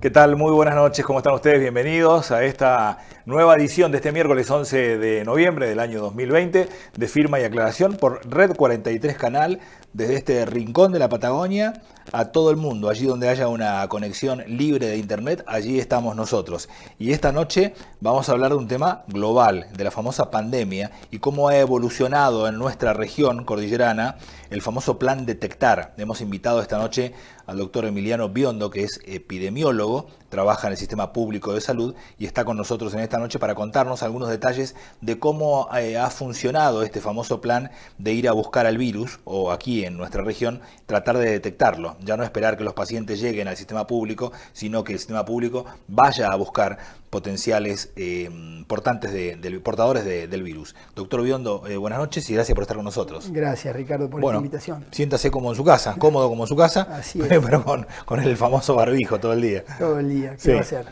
¿Qué tal? Muy buenas noches, ¿cómo están ustedes? Bienvenidos a esta nueva edición de este miércoles 11 de noviembre del año 2020 de firma y aclaración por Red 43 Canal desde este rincón de la Patagonia a todo el mundo. Allí donde haya una conexión libre de Internet, allí estamos nosotros. Y esta noche vamos a hablar de un tema global, de la famosa pandemia y cómo ha evolucionado en nuestra región cordillerana el famoso plan detectar. Hemos invitado esta noche al doctor Emiliano Biondo, que es epidemiólogo trabaja en el sistema público de salud y está con nosotros en esta noche para contarnos algunos detalles de cómo eh, ha funcionado este famoso plan de ir a buscar al virus o aquí en nuestra región tratar de detectarlo, ya no esperar que los pacientes lleguen al sistema público, sino que el sistema público vaya a buscar potenciales eh, portantes de, portadores del virus. Doctor Biondo, eh, buenas noches y gracias por estar con nosotros. Gracias Ricardo por la esta invitación. Siéntase como en su casa, cómodo como en su casa, pero con, el famoso barbijo todo el día. Todo el día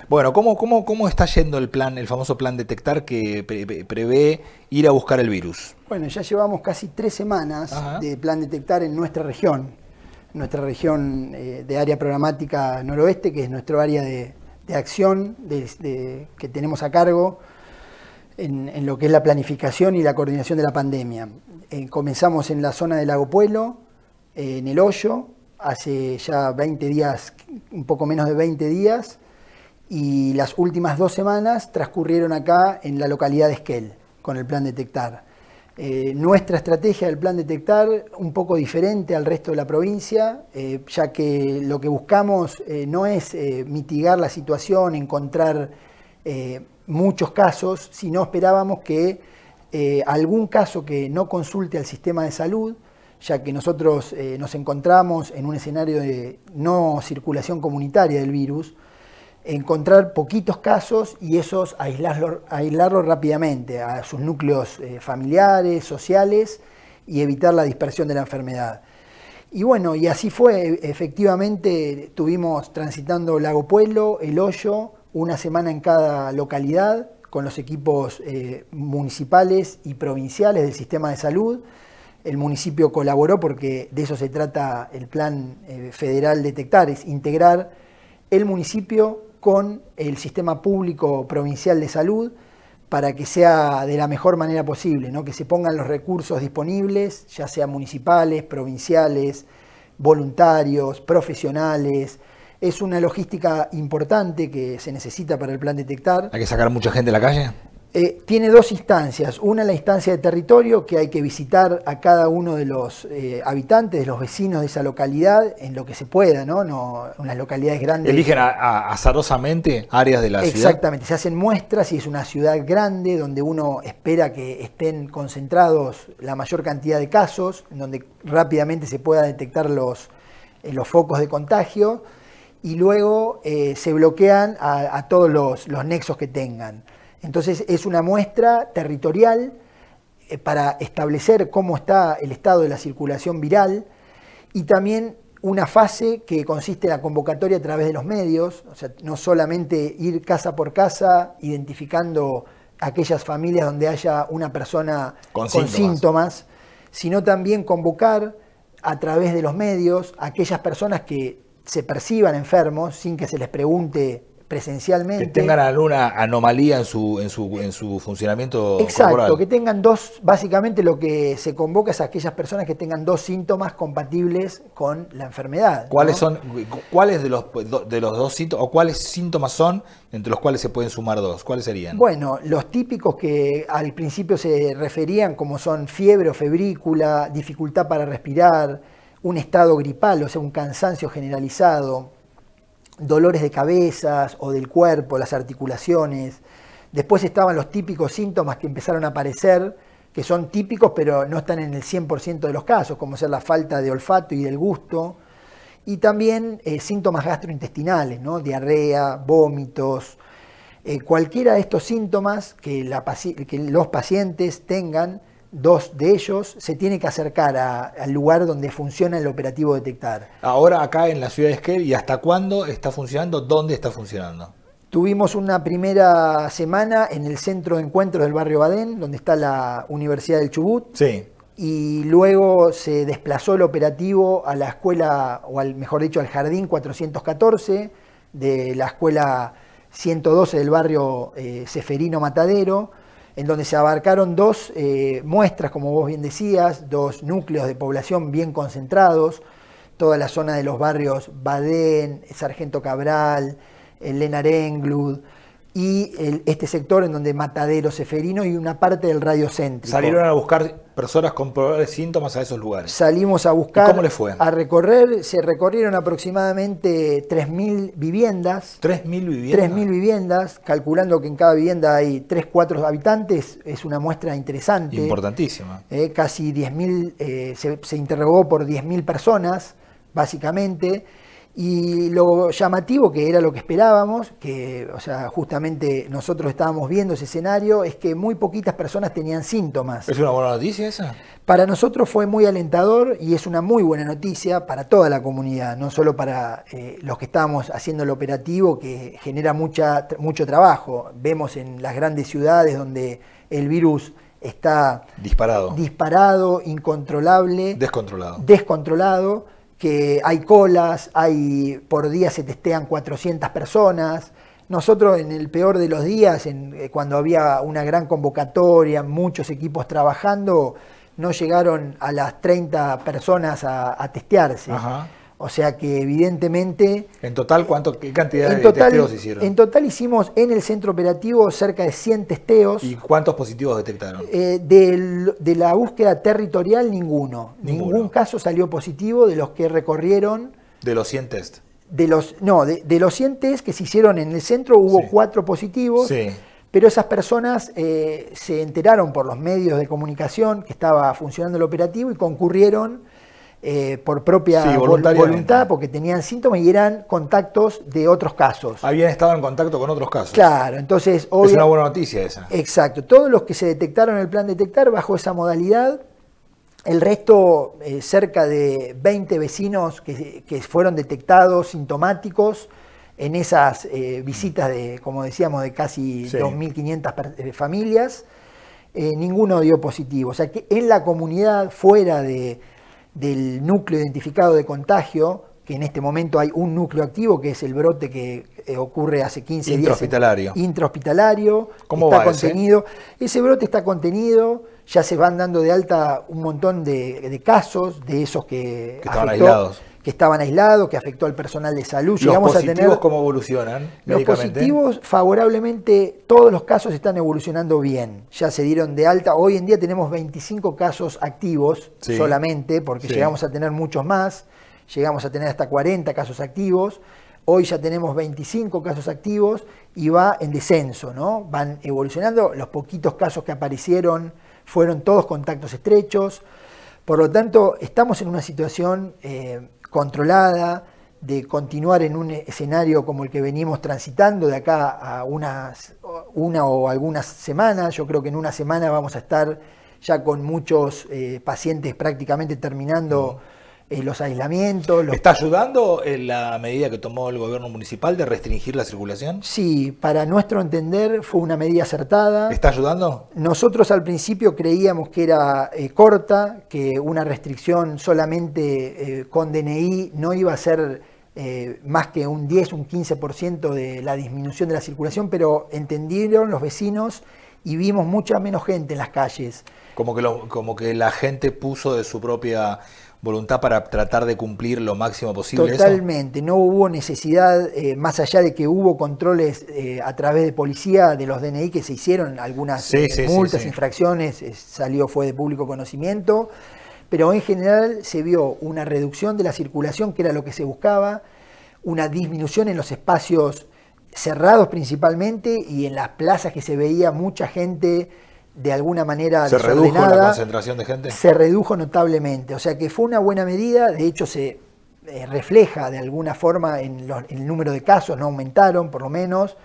bueno, ¿cómo, cómo, cómo está yendo el plan, el famoso plan detectar que prevé ir a buscar el virus? Bueno, ya llevamos casi tres semanas de plan detectar en nuestra región, nuestra región eh, de área programática noroeste, que es nuestro área de, acción que tenemos a cargo en, lo que es la planificación y la coordinación de la pandemia. Eh, comenzamos en la zona del Lago Pueblo, eh, en El Hoyo, hace ya 20 días, un poco menos de 20 días, y las últimas dos semanas transcurrieron acá en la localidad de Esquel, con el plan Detectar. Eh, nuestra estrategia del plan Detectar, un poco diferente al resto de la provincia, eh, ya que lo que buscamos eh, no es mitigar la situación, encontrar muchos casos, sino esperábamos que algún caso que no consulte al sistema de salud, ya que nosotros eh, nos encontramos en un escenario de no circulación comunitaria del virus, encontrar poquitos casos y esos aislarlos, rápidamente a sus núcleos eh, familiares, sociales y evitar la dispersión de la enfermedad. Y bueno, y así fue, e, efectivamente tuvimos transitando Lago Pueblo, El Hoyo, una semana en cada localidad con los equipos eh, municipales y provinciales del sistema de salud el municipio colaboró porque de eso se trata el plan eh, federal Detectar, es integrar el municipio con el sistema público provincial de salud para que sea de la mejor manera posible, ¿no? que se pongan los recursos disponibles, ya sean municipales, provinciales, voluntarios, profesionales. Es una logística importante que se necesita para el plan detectar. ¿Hay que sacar mucha gente de la calle? Eh, tiene dos instancias. Una la instancia de territorio que hay que visitar a cada uno de los eh, habitantes, de los vecinos de esa localidad, en lo que se pueda, ¿no? no unas localidades grandes. Eligen a, azarosamente áreas de la ciudad. Exactamente, se hacen muestras y es una ciudad grande donde uno espera que estén concentrados la mayor cantidad de casos, en donde rápidamente se pueda detectar los, eh, focos de contagio y luego se bloquean a, todos los nexos que tengan. Entonces es una muestra territorial eh, para establecer cómo está el estado de la circulación viral y también una fase que consiste en la convocatoria a través de los medios, o sea, no solamente ir casa por casa identificando aquellas familias donde haya una persona con, síntomas. síntomas. sino también convocar a través de los medios a aquellas personas que se perciban enfermos sin que se les pregunte presencialmente. Que tengan alguna anomalía en su, en su, funcionamiento. Exacto, que tengan dos, básicamente lo que se convoca es a aquellas personas que tengan dos síntomas compatibles con la enfermedad. ¿Cuáles son, cuáles de los, de los dos síntomas, o cuáles síntomas son entre los cuales se pueden sumar dos? ¿Cuáles serían? Bueno, los típicos que al principio se referían como son fiebre o febrícula, dificultad para respirar, un estado gripal, o sea, un cansancio generalizado, dolores de cabezas o del cuerpo, las articulaciones. Después estaban los típicos síntomas que empezaron a aparecer, que son típicos pero no están en el 100% de los casos, como ser la falta de olfato y del gusto. Y también eh, síntomas gastrointestinales, diarrea, vómitos. Eh, cualquiera de estos síntomas que los pacientes tengan dos de ellos, se tiene que acercar al lugar donde funciona el operativo detectar. Ahora acá en la ciudad de Esquel, ¿y hasta cuándo está funcionando? ¿Dónde está funcionando? Tuvimos una primera semana en el centro de encuentros del barrio Badén, donde está la Universidad del Chubut. Sí. Y luego se desplazó el operativo a la escuela, o al, mejor dicho, al jardín 414 de la escuela 112 del barrio eh, Seferino Matadero en donde se abarcaron dos eh, muestras, como vos bien decías, dos núcleos de población bien concentrados, toda la zona de los barrios Baden, Sargento Cabral, Elena eh, Arenglud, y el, este sector en donde Matadero, Seferino y una parte del radiocéntrico. Salieron a buscar personas con probables síntomas a esos lugares. Salimos a buscar. ¿Cómo les fue? A recorrer, se recorrieron aproximadamente 3.000 viviendas. ¿3.000 viviendas? 3.000 viviendas, calculando que en cada vivienda hay 3, 4 habitantes, es una muestra interesante. Importantísima. Eh, casi 10.000, eh, se, se interrogó por 10.000 personas, básicamente y lo llamativo, que era lo que esperábamos, que o sea, justamente nosotros estábamos viendo ese escenario, es que muy poquitas personas tenían síntomas. ¿Es una buena noticia esa? Para nosotros fue muy alentador y es una muy buena noticia para toda la comunidad, no solo para eh, los que estábamos haciendo el operativo, que genera mucha, mucho trabajo. Vemos en las grandes ciudades donde el virus está disparado, disparado incontrolable, descontrolado. descontrolado que hay colas, hay por día se testean 400 personas. Nosotros en el peor de los días, eh, cuando había una gran convocatoria, muchos equipos trabajando, no llegaron a las 30 personas a, a testearse. O sea que evidentemente... ¿En total cuánto, qué cantidad de testeos hicieron? En total hicimos en el centro operativo cerca de 100 testeos. ¿Y cuántos positivos detectaron? Eh, de, la búsqueda territorial ninguno. Ningún caso salió positivo de los que recorrieron... De los 100 test. De los, no, de, los 100 test que se hicieron en el centro hubo cuatro positivos. Sí. Pero esas personas eh, se enteraron por los medios de comunicación que estaba funcionando el operativo y concurrieron eh, por propia voluntad porque tenían síntomas y eran contactos de otros casos. Habían estado en contacto con otros casos. Claro, entonces Es una buena noticia esa. Exacto. Todos los que se detectaron en el plan detectar bajo esa modalidad, el resto, eh, cerca de 20 vecinos que, fueron detectados sintomáticos en esas eh, visitas de, como decíamos, de casi 2.500 familias, ninguno dio positivo. O sea que en la comunidad, fuera de del núcleo identificado de contagio, que en este momento hay un núcleo activo, que es el brote que eh, ocurre hace 15 días. Intrahospitalario. Intrahospitalario. ¿Cómo está va contenido. Ese? ese? brote está contenido, ya se van dando de alta un montón de, casos de esos que, que aislados estaban aislados, que afectó al personal de salud. ¿Los positivos a tener, cómo evolucionan? Los positivos, favorablemente, todos los casos están evolucionando bien. Ya se dieron de alta. Hoy en día tenemos 25 casos activos solamente, porque llegamos a tener muchos más. Llegamos a tener hasta 40 casos activos. Hoy ya tenemos 25 casos activos y va en descenso, ¿no? Van evolucionando. Los poquitos casos que aparecieron fueron todos contactos estrechos. Por lo tanto, estamos en una situación eh, controlada, de continuar en un escenario como el que venimos transitando de acá a unas, una o algunas semanas. Yo creo que en una semana vamos a estar ya con muchos eh, pacientes prácticamente terminando. Mm. Eh, los aislamientos. Los... ¿Está ayudando la medida que tomó el gobierno municipal de restringir la circulación? Sí, para nuestro entender fue una medida acertada. ¿Está ayudando? Nosotros al principio creíamos que era eh, corta, que una restricción solamente eh, con DNI no iba a ser más que un 10, un 15% de la disminución de la circulación, pero entendieron los vecinos y vimos mucha menos gente en las calles. Como que, como que la gente puso de su propia voluntad para tratar de cumplir lo máximo posible. Totalmente, no hubo necesidad, eh, más allá de que hubo controles eh, a través de policía de los DNI que se hicieron, algunas eh, multas, infracciones, salió, fue de público conocimiento, pero en general se vio una reducción de la circulación, que era lo que se buscaba, una disminución en los espacios cerrados principalmente y en las plazas que se veía mucha gente de alguna manera ¿Se redujo la concentración de gente? Se redujo notablemente. O sea que fue una buena medida, de hecho se eh, refleja de alguna forma en, el número de casos, no aumentaron por lo menos.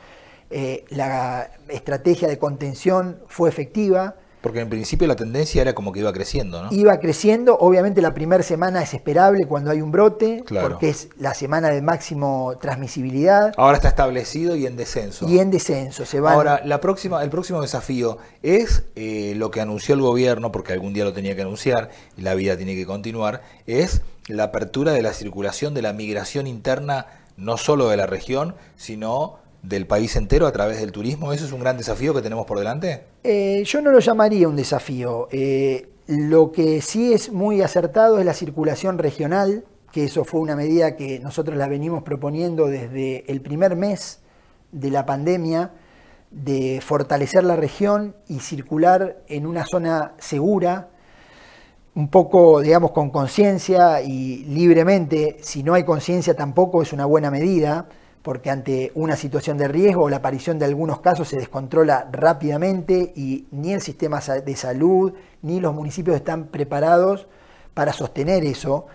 Eh, la estrategia de contención fue efectiva. Porque en principio la tendencia era como que iba creciendo, ¿no? Iba creciendo, obviamente la primera semana es esperable cuando hay un brote, porque es la semana de máximo transmisibilidad. Ahora está establecido y en descenso. Y en descenso, se va. Ahora, la próxima, el próximo desafío es eh, lo que anunció el gobierno, porque algún día lo tenía que anunciar y la vida tiene que continuar, es la apertura de la circulación de la migración interna, no solo de la región, sino del país entero a través del turismo? ¿Eso es un gran desafío que tenemos por delante? Eh, yo no lo llamaría un desafío. Eh, lo que sí es muy acertado es la circulación regional, que eso fue una medida que nosotros la venimos proponiendo desde el primer mes de la pandemia, de fortalecer la región y circular en una zona segura, un poco, digamos, con conciencia y libremente, si no hay conciencia tampoco es una buena medida porque ante una situación de riesgo o la aparición de algunos casos se descontrola rápidamente y ni el sistema de salud ni los municipios están preparados para sostener eso.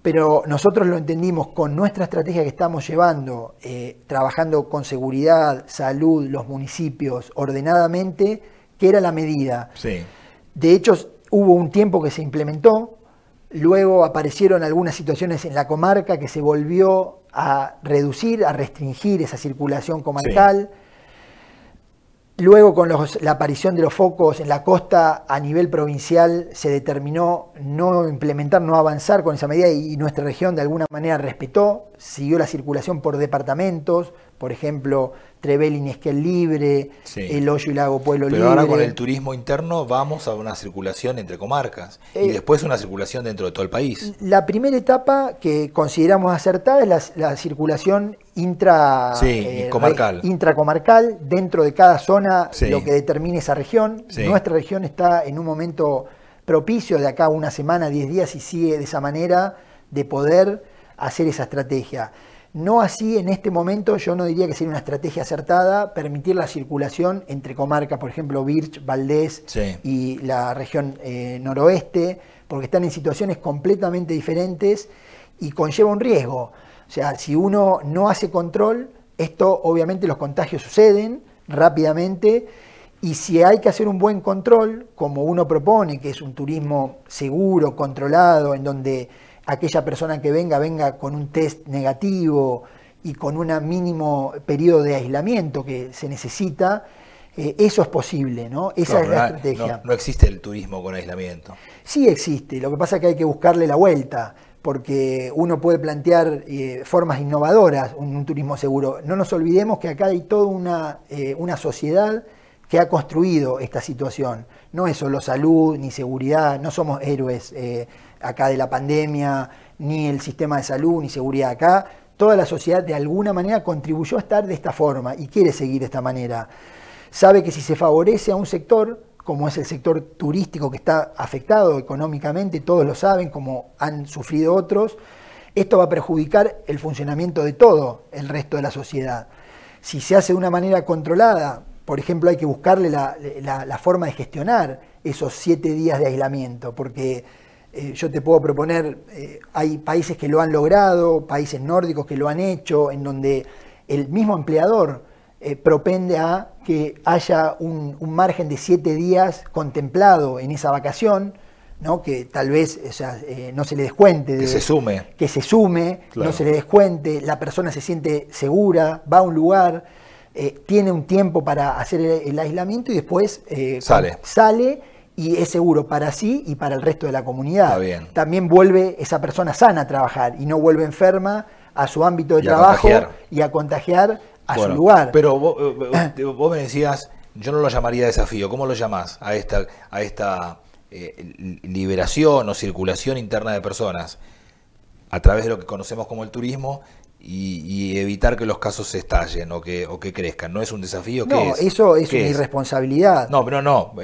Pero nosotros lo entendimos con nuestra estrategia que estamos llevando, eh, trabajando con seguridad, salud, los municipios, ordenadamente, que era la medida. De hecho, hubo un tiempo que se implementó, Luego aparecieron algunas situaciones en la comarca que se volvió a reducir, a restringir esa circulación comarcal. Luego con la aparición de los focos en la costa a nivel provincial se determinó no implementar, no avanzar con esa medida y nuestra región de alguna manera respetó, siguió la circulación por departamentos, por ejemplo, Trevelin es que el libre, el hoyo y lago pueblo libre. Pero ahora con el turismo interno vamos a una circulación entre comarcas y eh, después una circulación dentro de todo el país. La primera etapa que consideramos acertada es la, circulación intra, eh, intracomarcal, dentro de cada zona, lo que determine esa región. Nuestra región está en un momento propicio de acá una semana, 10 días y sigue de esa manera de poder hacer esa estrategia. No así en este momento, yo no diría que sería una estrategia acertada permitir la circulación entre comarcas, por ejemplo, Birch, Valdés y la región eh, noroeste, porque están en situaciones completamente diferentes y conlleva un riesgo. O sea, si uno no hace control, esto obviamente los contagios suceden rápidamente y si hay que hacer un buen control, como uno propone, que es un turismo seguro, controlado, en donde aquella persona que venga, venga con un test negativo y con un mínimo periodo de aislamiento que se necesita, eh, eso es posible, ¿no? Esa es la estrategia. No, existe el turismo con aislamiento. Sí existe, lo que pasa es que hay que buscarle la vuelta, porque uno puede plantear eh, formas innovadoras, un, turismo seguro. No nos olvidemos que acá hay toda una, eh, una sociedad que ha construido esta situación no es solo salud ni seguridad, no somos héroes eh, acá de la pandemia, ni el sistema de salud ni seguridad acá. Toda la sociedad de alguna manera contribuyó a estar de esta forma y quiere seguir de esta manera. Sabe que si se favorece a un sector, como es el sector turístico que está afectado económicamente, todos lo saben, como han sufrido otros, esto va a perjudicar el funcionamiento de todo el resto de la sociedad. Si se hace de una manera controlada, por ejemplo, hay que buscarle la, forma de gestionar esos siete días de aislamiento, porque eh, yo te puedo proponer, eh, hay países que lo han logrado, países nórdicos que lo han hecho, en donde el mismo empleador eh, propende a que haya un, margen de siete días contemplado en esa vacación, ¿no? que tal vez no se le descuente. que se sume. Que se sume, no se le descuente, la persona se siente segura, va a un lugar. Eh, tiene un tiempo para hacer el, aislamiento y después eh, sale. y es seguro para sí y para el resto de la comunidad. También vuelve esa persona sana a trabajar y no vuelve enferma a su ámbito de trabajo y a contagiar a su lugar. Pero eh, vos, me decías, yo no lo llamaría desafío, ¿cómo lo llamás a esta, a esta liberación o circulación interna de personas? a través de lo que conocemos como el turismo y, evitar que los casos se estallen o que, crezcan. ¿No es un desafío? No, eso es una irresponsabilidad. No, pero no,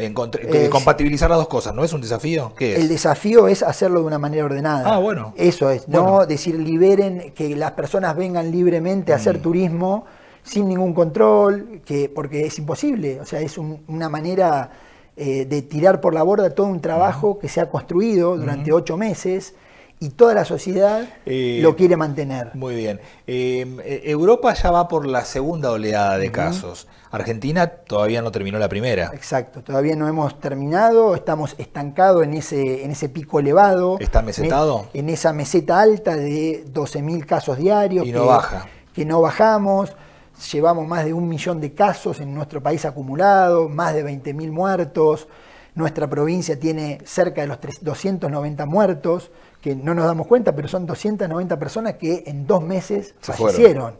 compatibilizar las dos cosas, ¿no es un desafío? ¿Qué El desafío es hacerlo de una manera ordenada. Ah, bueno. Eso es, no decir liberen, que las personas vengan libremente a hacer mm. turismo sin ningún control, que, porque es imposible, o sea, es una manera eh, de tirar por la borda todo un trabajo que se ha construido durante ocho meses y toda la sociedad eh, lo quiere mantener. Muy bien. Em, eh, Europa ya va por la segunda oleada de casos. Argentina todavía no terminó la primera. Exacto, todavía no hemos terminado, estamos estancados en ese, en ese pico elevado. ¿Está mesetado? En, esa meseta alta de 12.000 casos diarios. Y no baja. Que no bajamos. Llevamos más de un millón de casos en nuestro país acumulado, más de 20.000 muertos. Nuestra provincia tiene cerca de los 290 muertos, que no nos damos cuenta, pero son 290 personas que en dos meses fallecieron.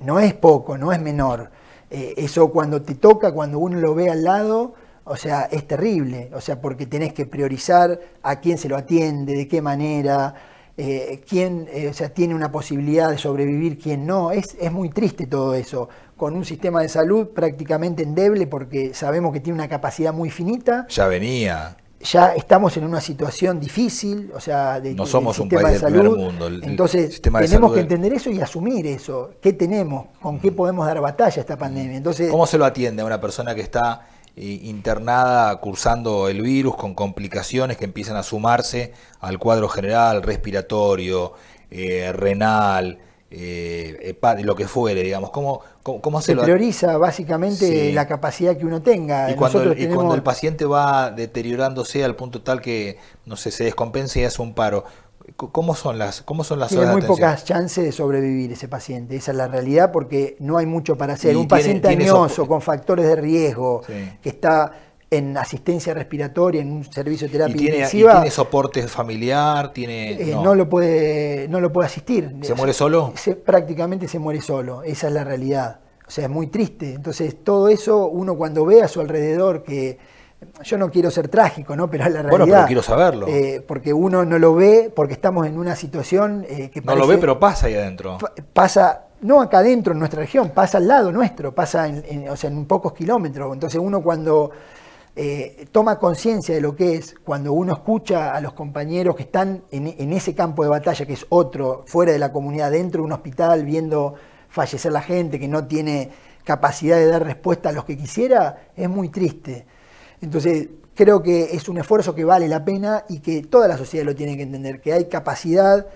No es poco, no es menor. Eh, eso cuando te toca, cuando uno lo ve al lado, o sea, es terrible, o sea, porque tenés que priorizar a quién se lo atiende, de qué manera, eh, quién eh, o sea, tiene una posibilidad de sobrevivir, quién no. Es, es, muy triste todo eso, con un sistema de salud prácticamente endeble porque sabemos que tiene una capacidad muy finita. Ya venía ya estamos en una situación difícil, o sea, de, no somos un país Del primer mundo. Entonces, tenemos que entender eso y asumir eso. ¿Qué tenemos? ¿Con qué mm. podemos dar batalla a esta pandemia? Entonces, ¿Cómo se lo atiende a una persona que está eh, internada cursando el virus con complicaciones que empiezan a sumarse al cuadro general respiratorio, eh, renal, eh, eh, lo que fuere, digamos. ¿Cómo, cómo, se, prioriza básicamente la capacidad que uno tenga. Y cuando, el, paciente va deteriorándose al punto tal que, no sé, se descompensa y hace un paro. ¿Cómo son las, cómo son las Tiene muy pocas chances de sobrevivir ese paciente. Esa es la realidad porque no hay mucho para hacer. un paciente añoso, con factores de riesgo, que está en asistencia respiratoria, en un servicio de terapia ¿Y tiene, intensiva. tiene soporte familiar? Tiene, eh, no. lo puede, no lo puede asistir. ¿Se muere solo? prácticamente se muere solo, esa es la realidad. O sea, es muy triste. Entonces, todo eso, uno cuando ve a su alrededor que, yo no quiero ser trágico, ¿no? Pero es la realidad. Bueno, pero quiero saberlo. Eh, porque uno no lo ve, porque estamos en una situación eh, que parece, No lo ve, pero pasa ahí adentro. Pasa, no acá adentro, en nuestra región, pasa al lado nuestro, pasa en pocos kilómetros. Entonces uno cuando eh, toma conciencia de lo que es cuando uno escucha a los compañeros que están en, en, ese campo de batalla, que es otro, fuera de la comunidad, dentro de un hospital, viendo fallecer la gente, que no tiene capacidad de dar respuesta a los que quisiera, es muy triste. Entonces, creo que es un esfuerzo que vale la pena y que toda la sociedad lo tiene que entender, que hay capacidad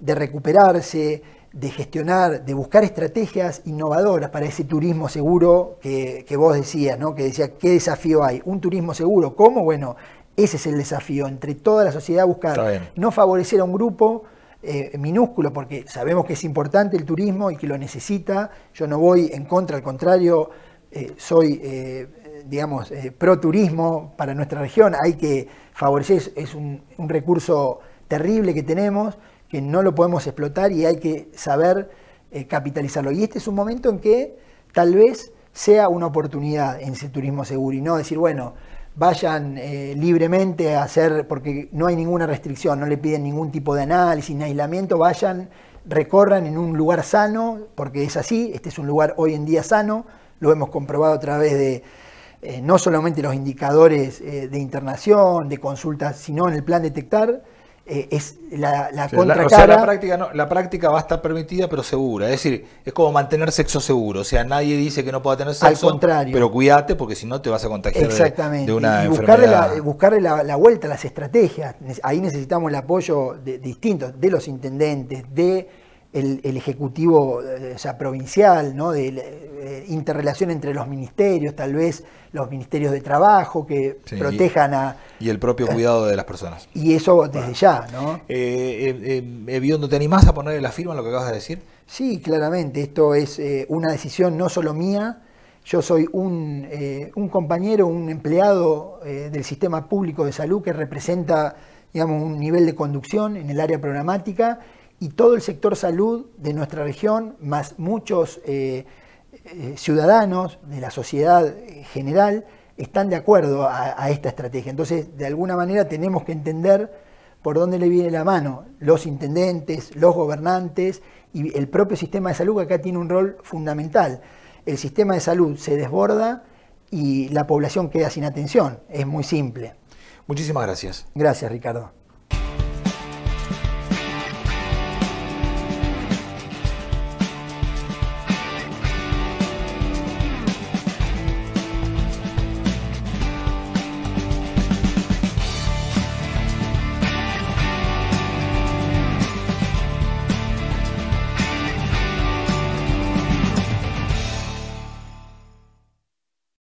de recuperarse, de gestionar, de buscar estrategias innovadoras para ese turismo seguro que, vos decías, ¿no? que decía, ¿qué desafío hay? ¿Un turismo seguro? ¿Cómo? Bueno, ese es el desafío, entre toda la sociedad buscar no favorecer a un grupo eh, minúsculo, porque sabemos que es importante el turismo y que lo necesita, yo no voy en contra, al contrario, eh, soy, eh, digamos, pro turismo para nuestra región, hay que favorecer, es un recurso terrible que tenemos, que no lo podemos explotar y hay que saber eh, capitalizarlo. Y este es un momento en que tal vez sea una oportunidad en ese turismo seguro y no decir, bueno, vayan eh, libremente a hacer, porque no hay ninguna restricción, no le piden ningún tipo de análisis, ni aislamiento, vayan, recorran en un lugar sano, porque es así, este es un lugar hoy en día sano, lo hemos comprobado a través de eh, no solamente los indicadores de internación, de consultas, sino en el plan detectar, eh, es la, La, práctica, la práctica va a estar permitida, pero segura. Es decir, es como mantener sexo seguro. O sea, nadie dice que no pueda tener sexo. Pero cuídate porque si no te vas a contagiar Exactamente. De, una y buscarle La, eh, buscarle la, vuelta, las estrategias. Ahí necesitamos el apoyo de, distinto de los intendentes, de el, Ejecutivo eh, provincial, ¿no? de, eh, interrelación entre los ministerios, tal vez los ministerios de trabajo que protejan a... Y el propio cuidado de las personas. Y eso desde ya, ¿no? Eh, eh ¿te animás a ponerle la firma lo que acabas de decir? Sí, claramente. Esto es una decisión no solo mía, yo soy un, compañero, un empleado del sistema público de salud que representa digamos, un nivel de conducción en el área programática y todo el sector salud de nuestra región, más muchos eh, eh, ciudadanos de la sociedad general, están de acuerdo a, a, esta estrategia. Entonces, de alguna manera tenemos que entender por dónde le viene la mano los intendentes, los gobernantes y el propio sistema de salud que acá tiene un rol fundamental. El sistema de salud se desborda y la población queda sin atención. Es muy simple. Muchísimas gracias. Gracias, Ricardo.